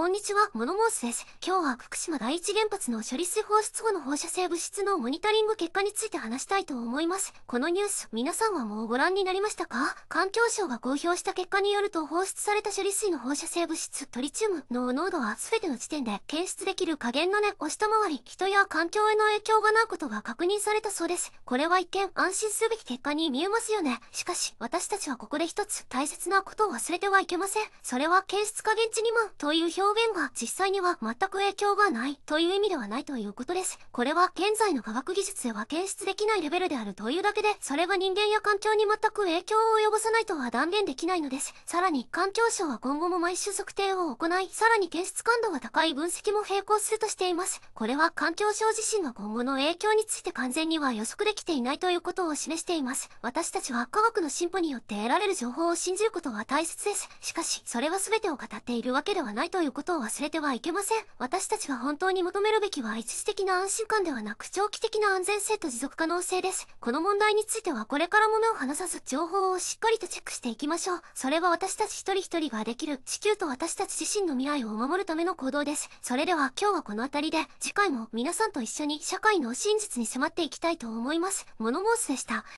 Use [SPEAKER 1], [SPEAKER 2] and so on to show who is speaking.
[SPEAKER 1] こんにちは、モノモースです。今日は福島第一原発の処理水放出後の放射性物質のモニタリング結果について話したいと思います。このニュース、皆さんはもうご覧になりましたか環境省が公表した結果によると放出された処理水の放射性物質、トリチウムの濃度は全ての地点で検出できる下限の値を下回り、人や環境への影響がないことが確認されたそうです。これは一見安心すべき結果に見えますよね。しかし、私たちはここで一つ大切なことを忘れてはいけません。それは検出加減値2万という表表現が実際には全く影響がないという意味ではないということです。これは現在の科学技術では検出できないレベルであるというだけで、それが人間や環境に全く影響を及ぼさないとは断言できないのです。さらに、環境省は今後も毎週測定を行い、さらに検出感度が高い分析も並行するとしています。これは環境省自身の今後の影響について完全には予測できていないということを示しています。私たちは科学の進歩によって得られる情報を信じることは大切です。しかし、それは全てを語っているわけではないということことを忘れてはいけません私たちが本当に求めるべきは一時的な安心感ではなく長期的な安全性と持続可能性ですこの問題についてはこれからも目を離さず情報をしっかりとチェックしていきましょうそれは私たち一人一人ができる地球と私たち自身の未来を守るための行動ですそれでは今日はこの辺りで次回も皆さんと一緒に社会の真実に迫っていきたいと思いますモノモースでした